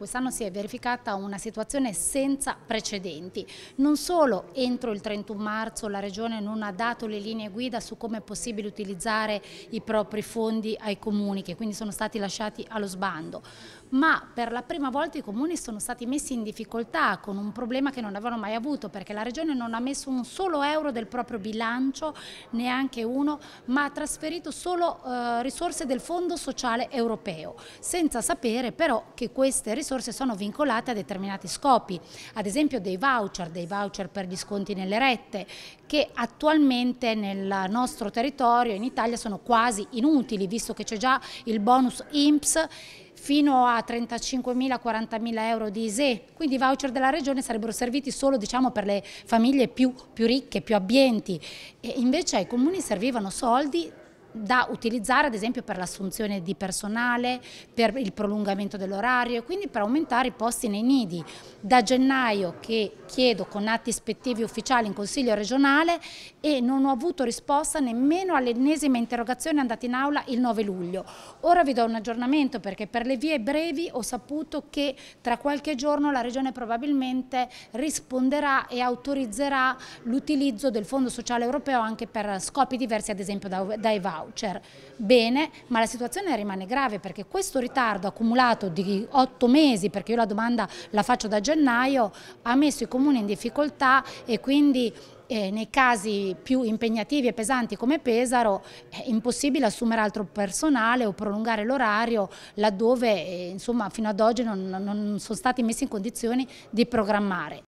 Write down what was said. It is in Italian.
Quest'anno si è verificata una situazione senza precedenti. Non solo entro il 31 marzo la Regione non ha dato le linee guida su come è possibile utilizzare i propri fondi ai comuni, che quindi sono stati lasciati allo sbando, ma per la prima volta i comuni sono stati messi in difficoltà con un problema che non avevano mai avuto, perché la Regione non ha messo un solo euro del proprio bilancio, neanche uno, ma ha trasferito solo eh, risorse del Fondo Sociale Europeo, senza sapere però che queste risorse risorse sono vincolate a determinati scopi, ad esempio dei voucher, dei voucher per gli sconti nelle rette, che attualmente nel nostro territorio in Italia sono quasi inutili, visto che c'è già il bonus IMPS fino a 35.000-40.000 euro di ISE, quindi i voucher della regione sarebbero serviti solo diciamo, per le famiglie più, più ricche, più abbienti, e invece ai comuni servivano soldi da utilizzare ad esempio per l'assunzione di personale, per il prolungamento dell'orario e quindi per aumentare i posti nei nidi. Da gennaio che chiedo con atti ispettivi ufficiali in Consiglio regionale e non ho avuto risposta nemmeno all'ennesima interrogazione andata in aula il 9 luglio. Ora vi do un aggiornamento perché per le vie brevi ho saputo che tra qualche giorno la Regione probabilmente risponderà e autorizzerà l'utilizzo del Fondo Sociale Europeo anche per scopi diversi ad esempio da VAU voucher. Bene, ma la situazione rimane grave perché questo ritardo accumulato di otto mesi, perché io la domanda la faccio da gennaio, ha messo i comuni in difficoltà e quindi eh, nei casi più impegnativi e pesanti come Pesaro è impossibile assumere altro personale o prolungare l'orario laddove eh, insomma, fino ad oggi non, non sono stati messi in condizioni di programmare.